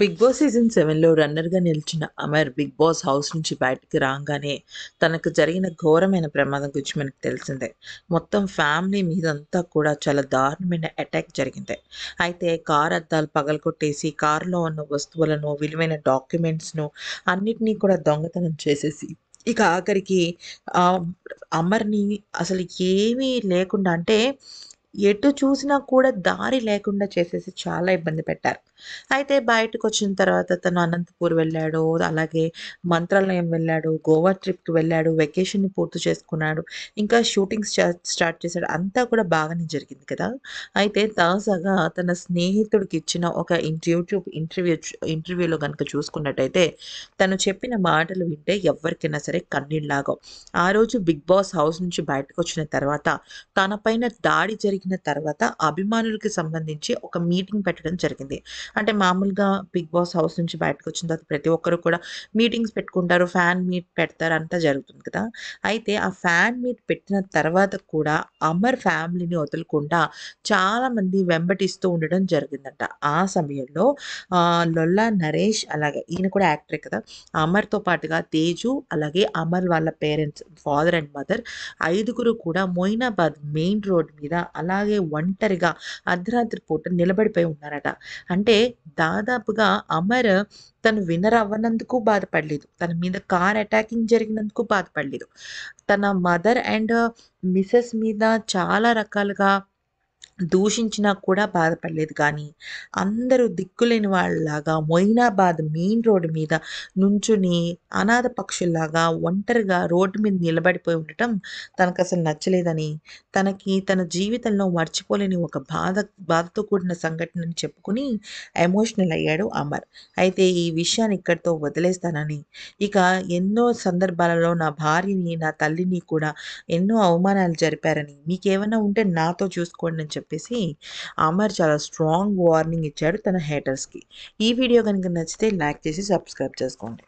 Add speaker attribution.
Speaker 1: big boss season సెవెన్లో రన్నర్గా నిలిచిన Amar big boss house నుంచి బయటకు రాగానే తనకు జరిగిన ఘోరమైన ప్రమాదం గురించి మనకు తెలిసిందే మొత్తం ఫ్యామిలీ మీదంతా కూడా చాలా దారుణమైన అటాక్ జరిగింది అయితే కార్ అద్దాలు పగలగొట్టేసి కారులో ఉన్న వస్తువులను విలువైన డాక్యుమెంట్స్ను అన్నిటినీ కూడా దొంగతనం చేసేసి ఇక ఆఖరికి అమర్ని అసలు ఏమీ లేకుండా అంటే ఎటు చూసినా కూడా దారి లేకుండా చేసేసి చాలా ఇబ్బంది పెట్టారు అయితే బయటకు వచ్చిన తర్వాత తను అనంతపూర్ వెళ్ళాడు అలాగే మంత్రాలయం వెళ్ళాడు గోవా ట్రిప్కి వెళ్ళాడు వెకేషన్ని పూర్తి చేసుకున్నాడు ఇంకా షూటింగ్స్ స్టార్ట్ చేశాడు అంతా కూడా బాగానే జరిగింది కదా అయితే తాజాగా తన స్నేహితుడికి ఇచ్చిన ఒక ఇంటర్వ్యూ ఇంటర్వ్యూ ఇంటర్వ్యూలో కనుక చూసుకున్నట్టయితే తను చెప్పిన మాటలు వింటే ఎవరికైనా సరే కన్నీళ్ళలాగా ఆ రోజు బిగ్ బాస్ హౌస్ నుంచి బయటకు వచ్చిన తర్వాత పైన దాడి జరిగి జరిగిన తర్వాత అభిమానులకి సంబంధించి ఒక మీటింగ్ పెట్టడం జరిగింది అంటే మామూలుగా బిగ్ బాస్ హౌస్ నుంచి బయటకు వచ్చిన తర్వాత ప్రతి ఒక్కరు కూడా మీటింగ్స్ పెట్టుకుంటారు ఫ్యాన్ మీట్ పెడతారు అంతా జరుగుతుంది కదా అయితే ఆ ఫ్యాన్ మీట్ పెట్టిన తర్వాత కూడా అమర్ ఫ్యామిలీని వదలకుండా చాలామంది వెంబటిస్తూ ఉండడం జరిగిందంట ఆ సమయంలో లొల్లా నరేష్ అలాగే ఈయన కూడా యాక్టరే కదా అమర్తో పాటుగా తేజు అలాగే అమర్ వాళ్ళ పేరెంట్స్ ఫాదర్ అండ్ మదర్ ఐదుగురు కూడా మొయినాబాద్ మెయిన్ రోడ్ మీద అలా అలాగే ఒంటరిగా అర్ధరాత్రి పూట నిలబడిపోయి ఉన్నారట అంటే దాదాపుగా అమర్ తను వినరవ్వనందుకు అవ్వనందుకు బాధపడలేదు తన మీద కార్ అటాకింగ్ జరిగినందుకు బాధపడలేదు తన మదర్ అండ్ మిసెస్ మీద చాలా రకాలుగా దూషించినా కూడా బాధపడలేదు కానీ అందరూ దిక్కులేని వాళ్ళలాగా మొయినాబాద్ మెయిన్ రోడ్డు మీద నుంచుని అనాథ పక్షుల్లాగా ఒంటరిగా రోడ్డు మీద నిలబడిపోయి ఉండటం తనకు అసలు నచ్చలేదని తనకి తన జీవితంలో మర్చిపోలేని ఒక బాధ బాధతో కూడిన సంఘటనని చెప్పుకుని ఎమోషనల్ అయ్యాడు అమర్ అయితే ఈ విషయాన్ని ఇక్కడితో వదిలేస్తానని ఇక ఎన్నో సందర్భాలలో నా భార్యని నా తల్లిని కూడా ఎన్నో అవమానాలు జరిపారని మీకేమైనా ఉంటే నాతో చూసుకోండి అని చెప్పేసి అమర్ చాలా స్ట్రాంగ్ వార్నింగ్ ఇచ్చాడు తన హేటర్స్కి ఈ వీడియో కనుక నచ్చితే లైక్ చేసి సబ్స్క్రైబ్ చేసుకోండి